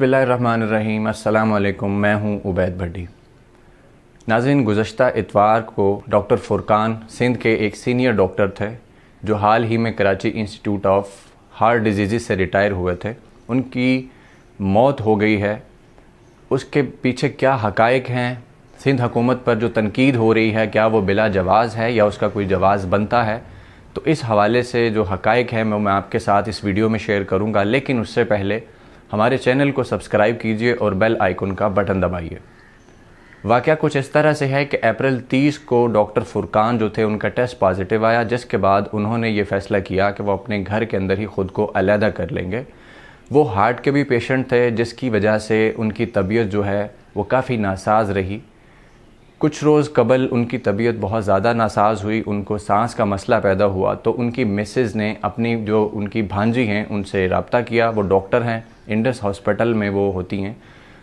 बसमीम अल्लाम मैं हूं उबैद भट्टी नाजिन गुज्त इतवार को डॉक्टर फुरकान सिंध के एक सीनियर डॉक्टर थे जो हाल ही में Karachi institute of heart disease से रिटायर हुए थे उनकी मौत हो गई है उसके पीछे क्या हकायक हैं सिंध हकूमत पर जो तनकीद हो रही है क्या वो बिला जवाज़ है या उसका कोई जवाज़ बनता है तो इस हवाले से जो हकायक है मैं मैं आपके साथ इस वीडियो में शेयर करूँगा लेकिन उससे पहले हमारे चैनल को सब्सक्राइब कीजिए और बेल आइकन का बटन दबाइए वाक़ कुछ इस तरह से है कि अप्रैल 30 को डॉक्टर फुरकान जो थे उनका टेस्ट पॉजिटिव आया जिसके बाद उन्होंने ये फ़ैसला किया कि वो अपने घर के अंदर ही ख़ुद को अलहदा कर लेंगे वो हार्ट के भी पेशेंट थे जिसकी वजह से उनकी तबीयत जो है वो काफ़ी नासाज रही कुछ रोज़ कबल उनकी तबीयत बहुत ज़्यादा नासाज हुई उनको सांस का मसला पैदा हुआ तो उनकी मिसेज़ ने अपनी जो उनकी भांजी हैं उनसे रबता किया वो डॉक्टर हैं इंडस हॉस्पिटल में वो होती हैं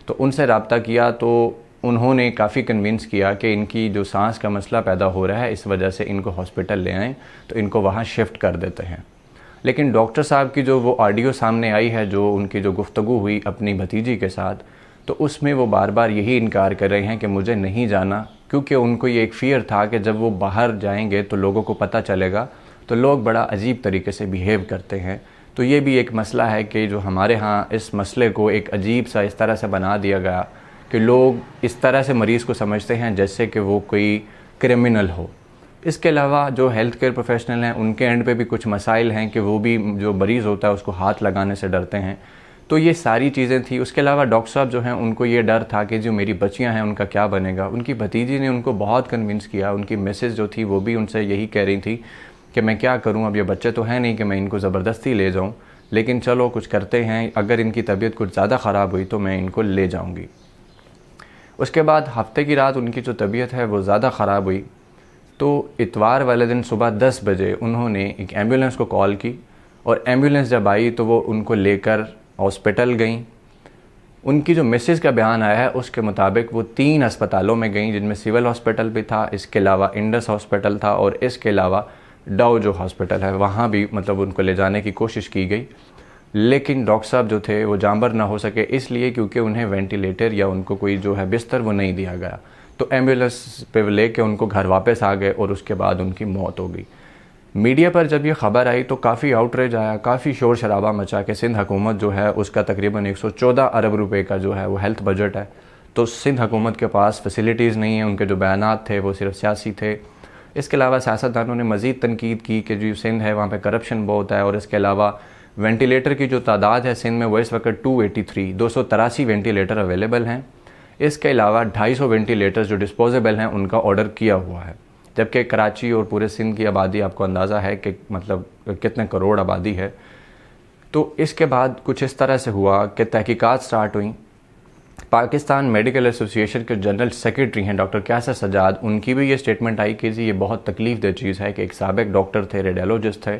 तो उनसे रबता किया तो उन्होंने काफ़ी कन्विंस किया कि इनकी जो सांस का मसला पैदा हो रहा है इस वजह से इनको हॉस्पिटल ले आएँ तो इनको वहाँ शिफ्ट कर देते हैं लेकिन डॉक्टर साहब की जो वो ऑडियो सामने आई है जो उनकी जो गुफ्तगु हुई अपनी भतीजी के साथ तो उसमें वो बार बार यही इनकार कर रहे हैं कि मुझे नहीं जाना क्योंकि उनको ये एक फ़ियर था कि जब वो बाहर जाएंगे तो लोगों को पता चलेगा तो लोग बड़ा अजीब तरीके से बिहेव करते हैं तो ये भी एक मसला है कि जो हमारे यहाँ इस मसले को एक अजीब सा इस तरह से बना दिया गया कि लोग इस तरह से मरीज़ को समझते हैं जैसे कि वो कोई क्रिमिनल हो इसके अलावा जो हेल्थ केयर प्रोफेशनल हैं उनके एंड पे भी कुछ मसाइल हैं कि वो भी जो मरीज़ होता है उसको हाथ लगाने से डरते हैं तो ये सारी चीज़ें थी उसके अलावा डॉक्टर साहब जो हैं उनको ये डर था कि जो मेरी बच्चियां हैं उनका क्या बनेगा उनकी भतीजी ने उनको बहुत कन्विंस किया उनकी मैसेज जो थी वो भी उनसे यही कह रही थी कि मैं क्या करूं अब ये बच्चे तो हैं नहीं कि मैं इनको ज़बरदस्ती ले जाऊं लेकिन चलो कुछ करते हैं अगर इनकी तबीयत कुछ ज़्यादा ख़राब हुई तो मैं इनको ले जाऊंगी उसके बाद हफ्ते की रात उनकी जो तबीयत है वो ज़्यादा ख़राब हुई तो इतवार वाले दिन सुबह दस बजे उन्होंने एक एम्बुलेंस को कॉल की और एम्बुलेंस जब आई तो वो उनको लेकर हॉस्पिटल गई उनकी जो मिसेज़ का बयान आया है उसके मुताबिक वो तीन अस्पतालों में गई जिनमें सिविल हॉस्पिटल भी था इसके अलावा इंडस हॉस्पिटल था और इसके अलावा डाओ जो हॉस्पिटल है वहाँ भी मतलब उनको ले जाने की कोशिश की गई लेकिन डॉक्टर साहब जो थे वो जांबर ना हो सके इसलिए क्योंकि उन्हें वेंटिलेटर या उनको कोई जो है बिस्तर वो नहीं दिया गया तो एम्बुलेंस पे ले के उनको घर वापस आ गए और उसके बाद उनकी मौत हो गई मीडिया पर जब ये खबर आई तो काफ़ी आउटरेज आया काफ़ी शोर शराबा मचा के सिंध हुकूमत जो है उसका तकरीबन 114 अरब रुपए का जो है वो हेल्थ बजट है तो सिंध हुकूमत के पास फैसिलिटीज़ नहीं है उनके जो बयान थे वो सिर्फ सियासी थे इसके अलावा सियासतदानों ने मज़ीद तनकीद की कि जो सिंध है वहाँ पर करप्शन बहुत है और इसके अलावा वेंटिलेटर की जो तादाद है सिंध में वो इस वक्त टू एटी थ्री दो सौ तिरासी वेंटिलेटर अवेलेबल हैं इसके अलावा ढाई सौ वेंटिलेटर्स जो डिस्पोजेबल हैं उनका ऑर्डर किया हुआ है जबकि कराची और पूरे सिंध की आबादी आपको अंदाज़ा है कि मतलब कितने करोड़ आबादी है तो इसके बाद कुछ इस तरह से हुआ कि तहकीकात स्टार्ट हुई पाकिस्तान मेडिकल एसोसिएशन के जनरल सेक्रेटरी हैं डॉक्टर क्यासर सजाद उनकी भी ये स्टेटमेंट आई कि जी ये बहुत तकलीफ दह चीज़ है कि एक सबक डॉक्टर थे रेडियोलॉजिस्ट थे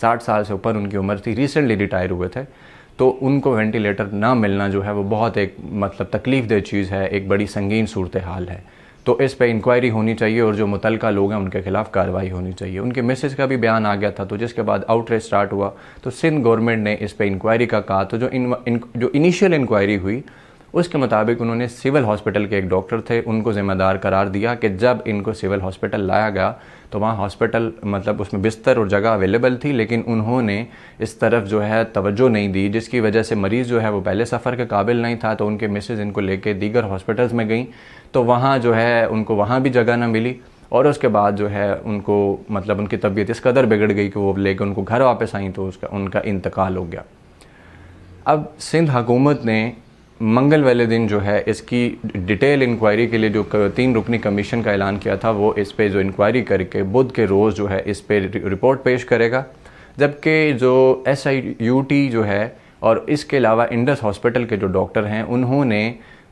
साठ साल से ऊपर उनकी उम्र थी रिसेंटली रिटायर हुए थे तो उनको वेंटिलेटर ना मिलना जो है वो बहुत एक मतलब तकलीफ दह चीज़ है एक बड़ी संगीन सूरत हाल है तो इस पर इंक्वायरी होनी चाहिए और जो मुतल लोग हैं उनके खिलाफ कार्रवाई होनी चाहिए उनके मिसेज का भी बयान आ गया था तो जिसके बाद आउटरेज स्टार्ट हुआ तो सिंध गवर्नमेंट ने इस पर इंक्वायरी का कहा तो जो इन, इन, जो इनिशियल इंक्वायरी हुई उसके मुताबिक उन्होंने सिविल हॉस्पिटल के एक डॉक्टर थे उनको ज़िम्मेदार करार दिया कि जब इनको सिविल हॉस्पिटल लाया गया तो वहाँ हॉस्पिटल मतलब उसमें बिस्तर और जगह अवेलेबल थी लेकिन उन्होंने इस तरफ जो है तवज्जो नहीं दी जिसकी वजह से मरीज़ जो है वो पहले सफ़र के काबिल नहीं था तो उनके मिसेज़ इनको लेके दीगर हॉस्पिटल्स में गई तो वहाँ जो है उनको वहाँ भी जगह ना मिली और उसके बाद जो है उनको मतलब उनकी तबीयत इस कदर बिगड़ गई कि वो लेके उनको घर वापस आई तो उसका उनका इंतकाल हो गया अब सिंध हुकूमत ने मंगल वाले दिन जो है इसकी डिटेल इंक्वायरी के लिए जो तीन रुकनी कमीशन का ऐलान किया था वो इस पर जो इंक्वायरी करके बुध के रोज़ जो है इस पर रिपोर्ट पेश करेगा जबकि जो एस आई यू टी जो है और इसके अलावा इंडस हॉस्पिटल के जो डॉक्टर हैं उन्होंने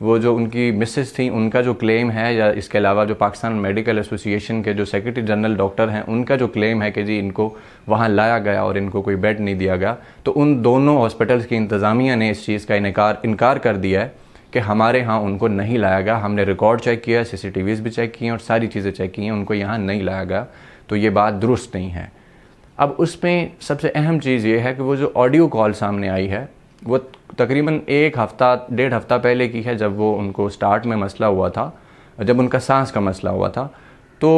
वो जो उनकी मिसेज थी उनका जो क्लेम है या इसके अलावा जो पाकिस्तान मेडिकल एसोसिएशन के जो सेक्रेटरी जनरल डॉक्टर हैं उनका जो क्लेम है कि जी इनको वहाँ लाया गया और इनको कोई बेड नहीं दिया गया तो उन दोनों हॉस्पिटल्स की इंतज़ामिया ने इस चीज़ का इनकार इनकार कर दिया है कि हमारे यहाँ उनको नहीं लाया गया हमने रिकॉर्ड चेक किया सी सी भी चेक किए और सारी चीज़ें चेक की हैं उनको यहाँ नहीं लाया गया तो ये बात दुरुस्त नहीं है अब उसमें सबसे अहम चीज़ ये है कि वो जो ऑडियो कॉल सामने आई है वो तकरीबन एक हफ़्ता डेढ़ हफ़्ता पहले की है जब वो उनको स्टार्ट में मसला हुआ था जब उनका सांस का मसला हुआ था तो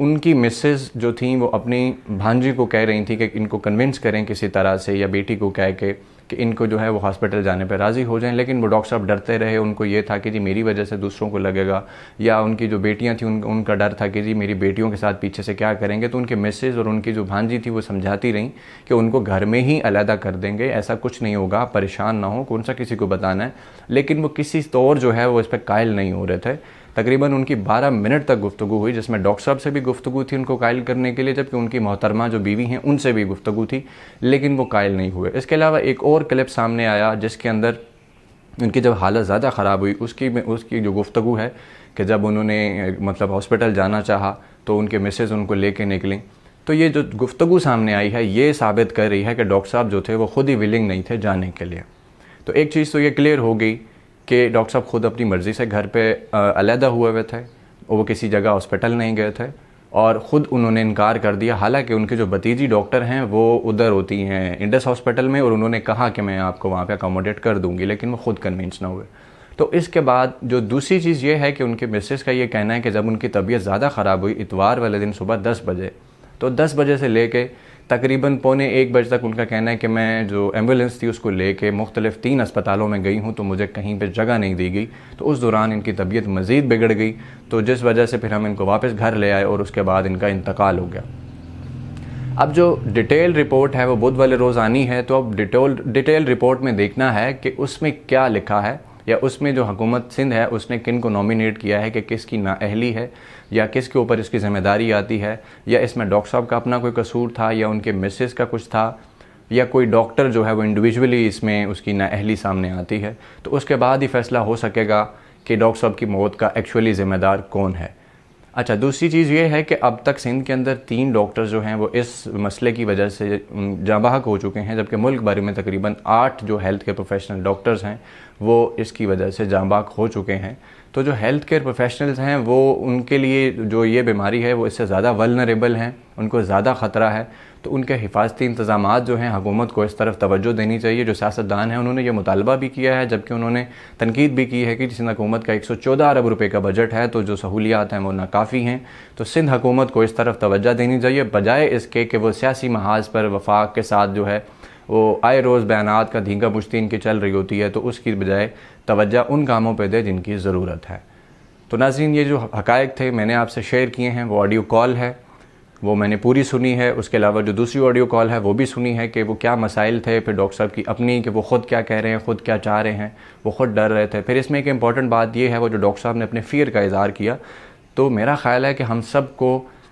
उनकी मिसेस जो थी वो अपनी भांजी को कह रही थी कि इनको कन्विंस करें किसी तरह से या बेटी को कह के कि इनको जो है वो हॉस्पिटल जाने पर राज़ी हो जाएं लेकिन वो डॉक्टर साहब डरते रहे उनको ये था कि जी मेरी वजह से दूसरों को लगेगा या उनकी जो बेटियाँ थी उन, उनका डर था कि जी मेरी बेटियों के साथ पीछे से क्या करेंगे तो उनके मिसेज़ और उनकी जो भांजी थी वो समझाती रहीं कि उनको घर में ही अलहदा कर देंगे ऐसा कुछ नहीं होगा परेशान ना हो कौन सा किसी को बताना है लेकिन वो किसी तौर जो है वो इस पर कायल नहीं हो रहे थे तकरीबन उनकी 12 मिनट तक गुफ्तु हुई जिसमें डॉक्टर साहब से भी गुफ्तु थी उनको कायल करने के लिए जबकि उनकी मोहतरमा जो बीवी हैं उनसे भी गुफ्तु थी लेकिन वो कायल नहीं हुए इसके अलावा एक और क्लिप सामने आया जिसके अंदर उनकी जब हालत ज़्यादा ख़राब हुई उसकी में उसकी जो गुफ्तु है कि जब उन्होंने मतलब हॉस्पिटल जाना चाहा तो उनके मिसेज़ उनको ले कर निकलें तो ये जो गुफ्तु सामने आई है ये साबित कर रही है कि डॉक्टर साहब जो थे वो ख़ुद ही विलिंग नहीं थे जाने के लिए तो एक चीज़ तो ये क्लियर हो गई कि डॉक्टर साहब खुद अपनी मर्ज़ी से घर पे अलहदा हुए हुए थे वो किसी जगह हॉस्पिटल नहीं गए थे और ख़ुद उन्होंने इनकार कर दिया हालांकि उनके जो भतीजी डॉक्टर हैं वो उधर होती हैं इंडस हॉस्पिटल में और उन्होंने कहा कि मैं आपको वहाँ पे अकोमोडेट कर दूंगी लेकिन वो ख़ुद कन्विंस ना हुए तो इसके बाद जो दूसरी चीज़ ये है कि उनके मिसेस का ये कहना है कि जब उनकी तबीयत ज़्यादा ख़राब हुई इतवार वाले दिन सुबह दस बजे तो दस बजे से ले तकरीबन पौने एक बजे तक उनका कहना है कि मैं जो एम्बुलेंस थी उसको ले कर मुख्तलिफ तीन अस्पतालों में गई हूँ तो मुझे कहीं पर जगह नहीं दी गई तो उस दौरान इनकी तबीयत मज़ीद बिगड़ गई तो जिस वजह से फिर हम इनको वापस घर ले आए और उसके बाद इनका इंतकाल हो गया अब जो डिटेल रिपोर्ट है वो बुध वाले रोज़ आनी है तो अब डिटेल डिटेल रिपोर्ट में देखना है कि उसमें क्या लिखा है या उसमें जो हुकूमत सिंध है उसने किन को नॉमिनेट किया है कि किसकी अहली है या किसके ऊपर इसकी ज़िम्मेदारी आती है या इसमें डॉक्टर साहब का अपना कोई कसूर था या उनके मिसेस का कुछ था या कोई डॉक्टर जो है वो इंडिविजुअली इसमें उसकी नाअहली सामने आती है तो उसके बाद ही फैसला हो सकेगा कि डॉक्टर साहब की मौत का एक्चुअली ज़िम्मेदार कौन है अच्छा दूसरी चीज़ ये है कि अब तक सिंध के अंदर तीन डॉक्टर जो हैं वो इस मसले की वजह से बाहक हो चुके हैं जबकि मुल्क भर में तकरीबन आठ जो हेल्थ केयर प्रोफेशनल डॉक्टर्स हैं वो इसकी वजह से जाबाक हो चुके हैं तो जो हेल्थ केयर प्रोफेशनल्स हैं वो उनके लिए जो ये बीमारी है वो इससे ज़्यादा वलनरेबल हैं उनको ज़्यादा ख़तरा है तो उनके हिफाजती इंतजाम जो हैं हकूमत को इस तरफ तवज्जो देनी चाहिए जो सियासतदान हैं उन्होंने ये मुतालबा भी किया है जबकि उन्होंने तनकीद भी की है कि सिंध हकूमत का एक सौ चौदह अरब रुपये का बजट है तो जो सहूलियात हैं वो नाकाफ़ी हैं तो सिंध हकूमत को इस तरफ तोज्जा देनी चाहिए बजाय इसके कि वो सियासी महाज पर वफाक के साथ जो है वो आए रोज़ बयान का धींगा पुश्ती इनकी चल रही होती है तो उसकी बजाय तोज्जा उन कामों पर दे जिनकी ज़रूरत है तो नाजीन ये जो हकायक थे मैंने आपसे शेयर किए हैं वो ऑडियो कॉल है वो मैंने पूरी सुनी है उसके अलावा जो दूसरी ऑडियो कॉल है वो भी सुनी है कि वो क्या मसाइल थे फिर डॉक्टर साहब की अपनी कि वो ख़ुद क्या कह रहे हैं ख़ुद क्या चाह रहे हैं वो ख़ुद डर रहे थे फिर इसमें एक इंपॉर्टेंट बात ये है वो जो डॉक्टर साहब ने अपने फ़ियर का इजहार किया तो मेरा ख्याल है कि हम सब को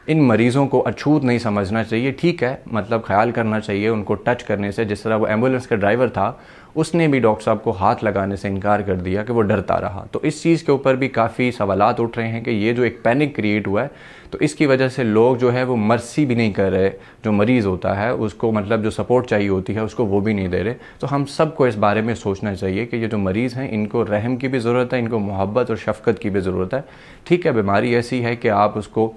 इन मरीज़ों को अछूत नहीं समझना चाहिए ठीक है मतलब ख्याल करना चाहिए उनको टच करने से जिस तरह वो एम्बुलेंस का ड्राइवर था उसने भी डॉक्टर साहब को हाथ लगाने से इनकार कर दिया कि वो डरता रहा तो इस चीज़ के ऊपर भी काफ़ी सवाल उठ रहे हैं कि ये जो एक पैनिक क्रिएट हुआ है तो इसकी वजह से लोग जो है वो मर्सी भी नहीं कर रहे जो मरीज़ होता है उसको मतलब जो सपोर्ट चाहिए होती है उसको वो भी नहीं दे रहे तो हम सबको इस बारे में सोचना चाहिए कि ये जो मरीज़ हैं इनको रहम की भी ज़रूरत है इनको मोहब्बत और शफकत की भी ज़रूरत है ठीक है बीमारी ऐसी है कि आप उसको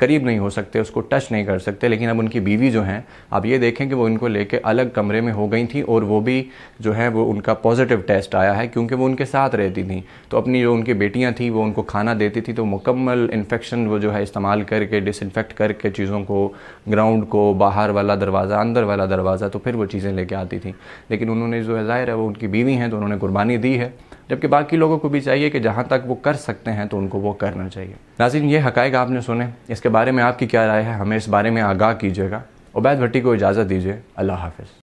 करीब नहीं हो सकते उसको टच नहीं कर सकते लेकिन अब उनकी बीवी जो हैं आप ये देखें कि वो इनको लेके अलग कमरे में हो गई थी और वो भी जो है वो उनका पॉजिटिव टेस्ट आया है क्योंकि वो उनके साथ रहती थी तो अपनी जो उनकी बेटियाँ थी वो उनको खाना देती थी तो मुकम्मल इन्फेक्शन वो जो है इस्तेमाल करके डिसइनफेक्ट करके चीज़ों को ग्राउंड को बाहर वाला दरवाज़ा अंदर वाला दरवाज़ा तो फिर वो चीज़ें लेके आती थी लेकिन उन्होंने जो है ज़ाहिर है वो उनकी बीवी हैं तो उन्होंने कुर्बानी दी है जबकि बाकी लोगों को भी चाहिए कि जहाँ तक वो कर सकते हैं तो उनको वो करना चाहिए नाजिन ये हकायक आपने सुने इसके बारे में आपकी क्या राय है हमें इस बारे में आगाह कीजिएगा उबैद भट्टी को इजाज़त दीजिए अल्लाह हाफिज़